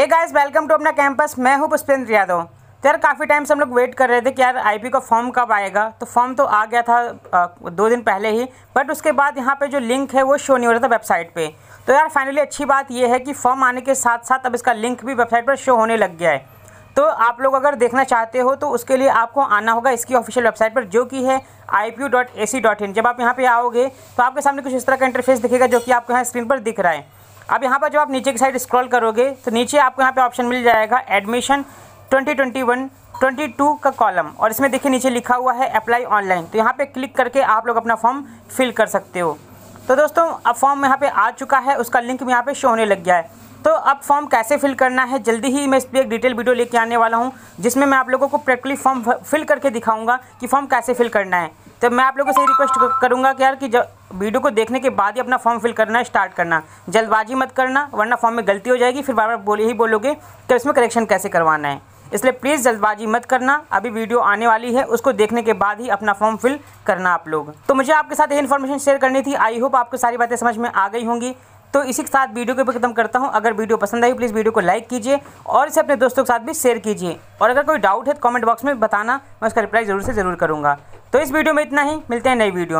hey guys welcome to अपना campus मैं हूं पुष्पेंद्र यादव तो यार काफ़ी टाइम से हम लोग वेट कर रहे थे कि यार आईपी का फॉर्म कब आएगा तो फॉर्म तो आ गया था आ, दो दिन पहले ही बट उसके बाद यहाँ पे जो लिंक है वो शो नहीं हो रहा था वेबसाइट पे तो यार फाइनली अच्छी बात ये है कि फॉर्म आने के साथ साथ अब इसका लिंक भी वेबसाइट पर शो होने लग गया है तो आप लोग अगर देखना चाहते हो तो उसके लिए आपको आना होगा इसकी ऑफिशियल वेबसाइट पर जो कि है आई जब आप यहाँ पर आओगे तो आपके सामने कुछ इस तरह का इंटरफेस दिखेगा जो कि आपको यहाँ स्क्रीन पर दिख रहा है अब यहाँ पर जब आप नीचे की साइड स्क्रॉल करोगे तो नीचे आपको यहाँ पे ऑप्शन मिल जाएगा एडमिशन 2021 22 का कॉलम और इसमें देखिए नीचे लिखा हुआ है अप्लाई ऑनलाइन तो यहाँ पे क्लिक करके आप लोग अपना फॉर्म फिल कर सकते हो तो दोस्तों अब फॉर्म यहाँ पे आ चुका है उसका लिंक भी यहाँ पे शो होने लग गया है तो अब फॉर्म कैसे फिल करना है जल्दी ही मैं इस पर एक डिटेल वीडियो लेके आने वाला हूँ जिसमें मैं आप लोगों को प्रैक्टिकली फॉर्म फिल करके दिखाऊंगा कि फॉर्म कैसे फिल करना है तो मैं आप लोगों से रिक्वेस्ट करूँगा कि यार कि जब वीडियो को देखने के बाद ही अपना फॉर्म फिल करना स्टार्ट करना जल्दबाजी मत करना वरना फॉर्म में गलती हो जाएगी फिर बार बार बोले ही बोलोगे कि इसमें करेक्शन कैसे करवाना है इसलिए प्लीज़ जल्दबाजी मत करना अभी वीडियो आने वाली है उसको देखने के बाद ही अपना फॉर्म फिल करना आप लोग तो मुझे आपके साथ ये इन्फॉर्मेशन शेयर करनी थी आई होप आपको सारी बातें समझ में आ गई होंगी तो इसी के साथ वीडियो को भी खत्म करता हूँ अगर वीडियो पसंद आई प्लीज़ वीडियो को लाइक कीजिए और इसे अपने दोस्तों के साथ भी शेयर कीजिए और अगर कोई डाउट है तो कॉमेंट बॉक्स में बताना मैं उसका रिप्लाई ज़रूर से ज़रूर करूँगा तो इस वीडियो में इतना ही मिलते हैं नई वीडियो